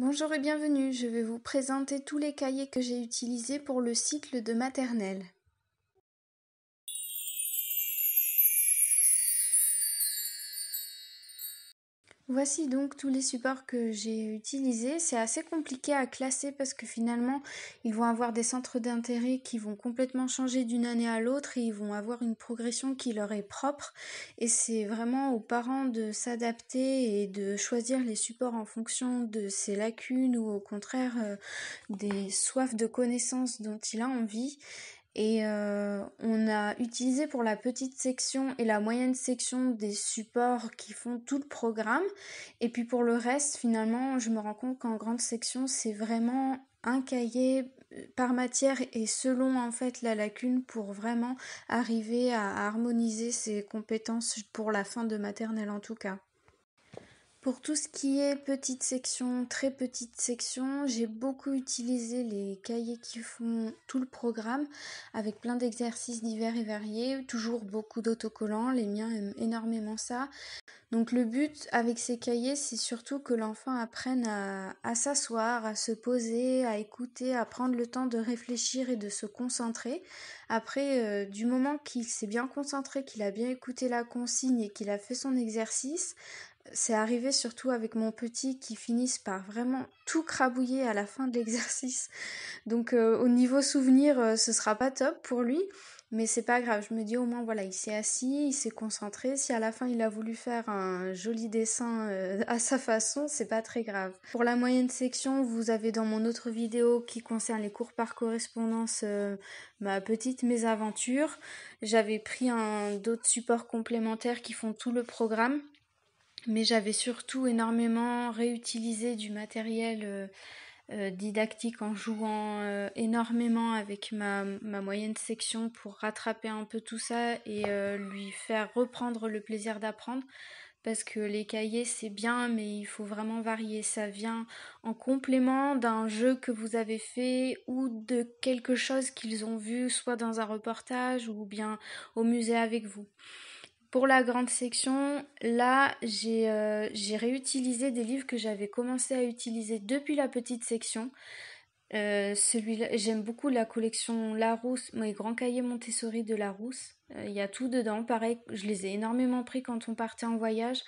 Bonjour et bienvenue, je vais vous présenter tous les cahiers que j'ai utilisés pour le cycle de maternelle. Voici donc tous les supports que j'ai utilisés. C'est assez compliqué à classer parce que finalement, ils vont avoir des centres d'intérêt qui vont complètement changer d'une année à l'autre et ils vont avoir une progression qui leur est propre. Et c'est vraiment aux parents de s'adapter et de choisir les supports en fonction de ses lacunes ou au contraire euh, des soifs de connaissances dont il a envie. Et euh, on a utilisé pour la petite section et la moyenne section des supports qui font tout le programme. Et puis pour le reste, finalement, je me rends compte qu'en grande section, c'est vraiment un cahier euh, par matière et selon en fait la lacune pour vraiment arriver à harmoniser ses compétences pour la fin de maternelle en tout cas. Pour tout ce qui est petite section, très petite section, j'ai beaucoup utilisé les cahiers qui font tout le programme avec plein d'exercices divers et variés, toujours beaucoup d'autocollants, les miens aiment énormément ça. Donc le but avec ces cahiers, c'est surtout que l'enfant apprenne à, s'asseoir, à se poser, à écouter, à prendre le temps de réfléchir et de se concentrer. Après, euh, du moment qu'il s'est bien concentré, qu'il a bien écouté la consigne et qu'il a fait son exercice, c'est arrivé surtout avec mon petit qui finissent par vraiment tout crabouiller à la fin de l'exercice. Donc euh, au niveau souvenir, euh, ce sera pas top pour lui, mais c'est pas grave. Je me dis au moins voilà, il s'est assis, il s'est concentré. Si à la fin il a voulu faire un joli dessin euh, à sa façon, c'est pas très grave. Pour la moyenne section, vous avez dans mon autre vidéo qui concerne les cours par correspondance ma petite mésaventure. J'avais pris un d'autres supports complémentaires qui font tout le programme mais j'avais surtout énormément réutilisé du matériel euh, euh, didactique en jouant euh, énormément avec ma, ma, moyenne section pour rattraper un peu tout ça et lui faire reprendre le plaisir d'apprendre parce que les cahiers c'est bien mais il faut vraiment varier ça vient en complément d'un jeu que vous avez fait ou de quelque chose qu'ils ont vu soit dans un reportage ou bien au musée avec vous. Pour la grande section, là, euh, j'ai réutilisé des livres que j'avais commencé à utiliser depuis la petite section. Euh, celui-là, j'aime beaucoup la collection Larousse, mes grands cahiers Montessori de Larousse. Euh, il y a tout dedans. Pareil, je les ai énormément pris quand on partait en voyage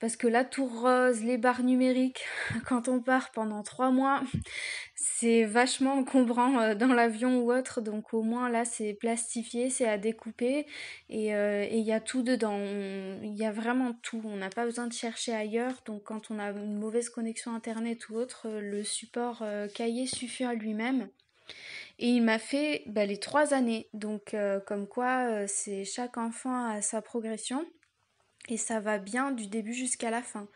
parce que la tour rose, les barres numériques, quand on part pendant trois mois, c'est vachement encombrant euh, dans l'avion ou autre. Donc au moins là, c'est plastifié, c'est à découper et euh, il y a tout dedans. Il y a vraiment tout. On n'a pas besoin de chercher ailleurs. Donc quand on a une mauvaise connexion internet ou autre, euh, le support cahier suffit à lui-même. Et il m'a fait bah, les trois années. Donc comme quoi, c'est chaque enfant à sa progression et ça va bien du début jusqu'à la fin.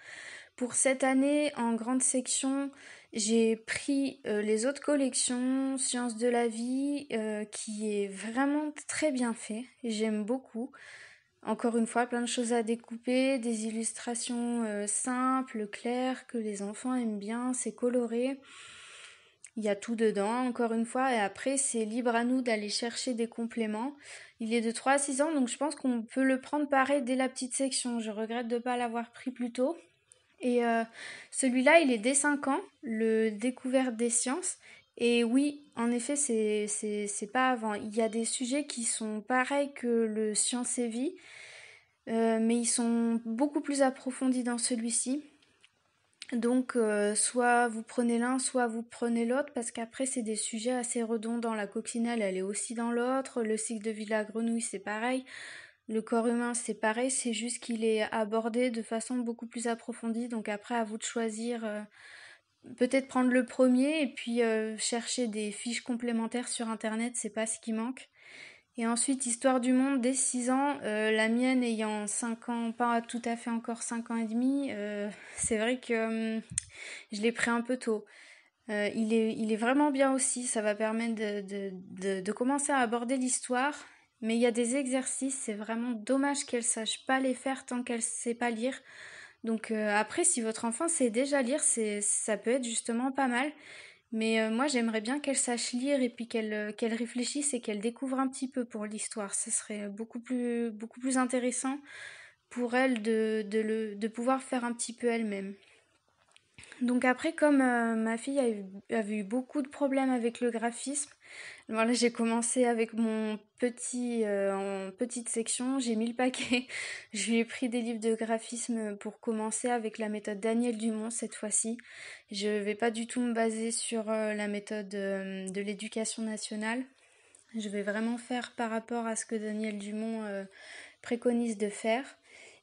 Pour cette année, en grande section, j'ai pris euh, les autres collections, Sciences de la vie, euh, qui est vraiment très bien fait. J'aime beaucoup. Encore une fois, plein de choses à découper, des illustrations euh, simples, claires, que les enfants aiment bien, c'est coloré. Il y a tout dedans, encore une fois, et après, c'est libre à nous d'aller chercher des compléments. Il est de 3 à 6 ans, donc je pense qu'on peut le prendre pareil dès la petite section. Je regrette de ne pas l'avoir pris plus tôt. Et euh, celui-là, il est dès 5 ans, le découvert des sciences. Et oui, en effet, c'est pas avant. Il y a des sujets qui sont pareils que le Science et Vie, euh, mais ils sont beaucoup plus approfondis dans celui-ci. Donc, euh, soit vous prenez l'un, soit vous prenez l'autre, parce qu'après, c'est des sujets assez redondants. La coccinelle, elle est aussi dans l'autre. Le cycle de vie de la grenouille, c'est pareil. Le corps humain, c'est pareil. C'est juste qu'il est abordé de façon beaucoup plus approfondie. Donc, après, à vous de choisir. Euh, peut-être prendre le premier et puis euh, chercher des fiches complémentaires sur internet, c'est pas ce qui manque. Et ensuite, Histoire du monde dès 6 ans, euh, la mienne ayant 5 ans, pas tout à fait encore 5 ans et demi, euh, c'est vrai que hum, je l'ai pris un peu tôt. Euh, il, est, il est vraiment bien aussi, ça va permettre de, commencer à aborder l'histoire. Mais il y a des exercices, c'est vraiment dommage qu'elle ne sache pas les faire tant qu'elle ne sait pas lire. Donc après, si votre enfant sait déjà lire, ça peut être justement pas mal. Mais euh, moi, j'aimerais bien qu'elle sache lire et puis euh, qu'elle réfléchisse et qu'elle découvre un petit peu pour l'histoire. Ce serait beaucoup plus, beaucoup plus intéressant pour elle de pouvoir faire un petit peu elle-même. Donc après, comme euh, ma fille a eu, avait eu beaucoup de problèmes avec le graphisme, voilà, j'ai commencé avec mon petit euh, en petite section, j'ai mis le paquet. Je lui ai pris des livres de graphisme pour commencer avec la méthode Daniel Dumont cette fois-ci. Je ne vais pas du tout me baser sur euh, la méthode de l'éducation nationale. Je vais vraiment faire par rapport à ce que Daniel Dumont préconise de faire.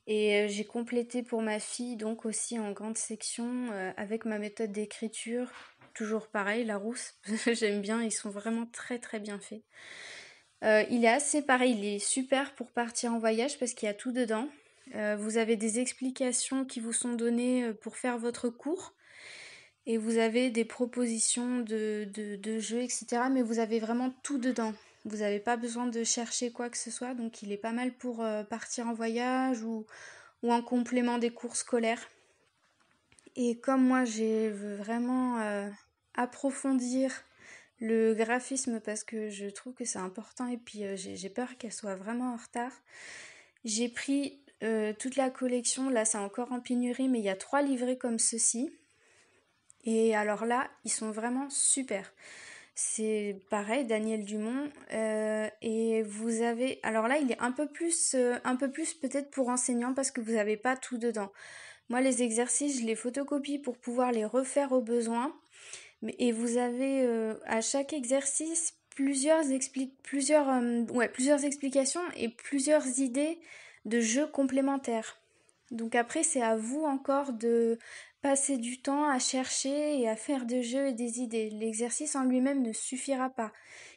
Et euh, j'ai complété pour ma fille, donc aussi en grande section, euh, avec ma méthode d'écriture. Toujours pareil, la rousse. J'aime bien, ils sont vraiment très très bien faits. Euh, il est assez pareil, il est super pour partir en voyage parce qu'il y a tout dedans. vous avez des explications qui vous sont données pour faire votre cours. Et vous avez des propositions de, de, de jeux, etc. Mais vous avez vraiment tout dedans. Vous n'avez pas besoin de chercher quoi que ce soit, donc il est pas mal pour euh, partir en voyage ou, en complément des cours scolaires. Et comme moi, j'ai vraiment euh, approfondir le graphisme parce que je trouve que c'est important et puis euh, j'ai peur qu'elle soit vraiment en retard. J'ai pris toute la collection, là c'est encore en pénurie, mais il y a trois livrets comme ceci. Et alors là, ils sont vraiment super c'est pareil, Daniel Dumont. Euh, et vous avez, alors là, il est un peu plus, euh, un peu plus peut-être pour enseignants parce que vous n'avez pas tout dedans. Moi, les exercices, je les photocopie pour pouvoir les refaire au besoin. Et vous avez euh, à chaque exercice plusieurs, plusieurs, plusieurs explications et plusieurs idées de jeux complémentaires. Donc après, c'est à vous encore de Passer du temps à chercher et à faire des jeux et des idées. L'exercice en lui-même ne suffira pas.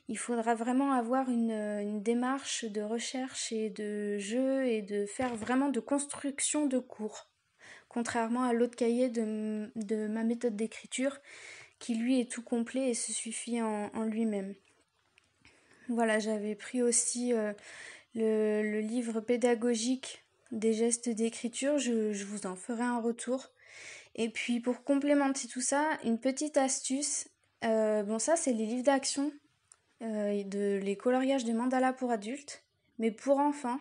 Il faudra vraiment avoir une, euh, démarche de recherche et de jeu et de faire vraiment de construction de cours. Contrairement à l'autre cahier de, ma méthode d'écriture, qui lui est tout complet et se suffit en, lui-même. Voilà, j'avais pris aussi euh, le, livre pédagogique des gestes d'écriture. Je, je vous en ferai un retour. Et puis pour complémenter tout ça, une petite astuce, euh, bon ça c'est les livres d'action, euh, de, les coloriages de mandala pour adultes, mais pour enfants,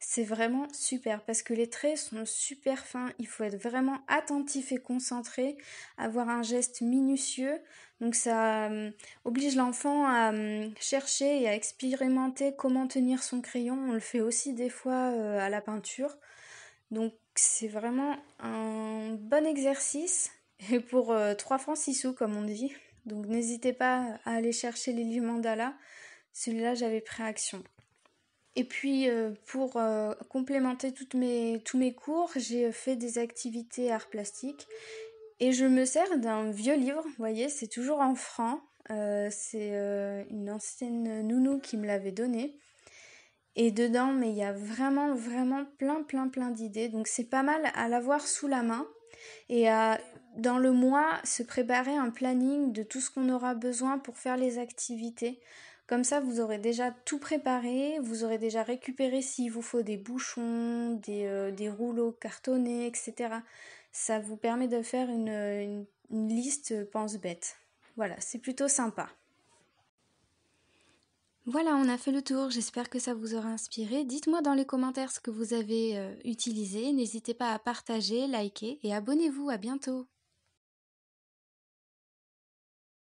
c'est vraiment super parce que les traits sont super fins, il faut être vraiment attentif et concentré, avoir un geste minutieux, donc ça euh, oblige l'enfant à chercher et à expérimenter comment tenir son crayon, on le fait aussi des fois à la peinture. Donc c'est vraiment un bon exercice et pour 3 euh, francs 6 sous comme on dit. Donc n'hésitez pas à aller chercher les livres mandala. Celui-là j'avais pris action. Et puis euh, pour euh, complémenter tous mes cours, j'ai fait des activités art plastique et je me sers d'un vieux livre. Vous voyez, c'est toujours en franc c'est une ancienne nounou qui me l'avait donné. Et dedans, mais il y a vraiment, vraiment plein, plein, plein d'idées. Donc c'est pas mal à l'avoir sous la main et à, dans le mois, se préparer un planning de tout ce qu'on aura besoin pour faire les activités. Comme ça, vous aurez déjà tout préparé, vous aurez déjà récupéré s'il vous faut des bouchons, des, euh, rouleaux cartonnés, etc. Ça vous permet de faire une, une liste pense bête. Voilà, c'est plutôt sympa. Voilà, on a fait le tour, j'espère que ça vous aura inspiré. Dites-moi dans les commentaires ce que vous avez euh, utilisé, n'hésitez pas à partager, liker et abonnez-vous, à bientôt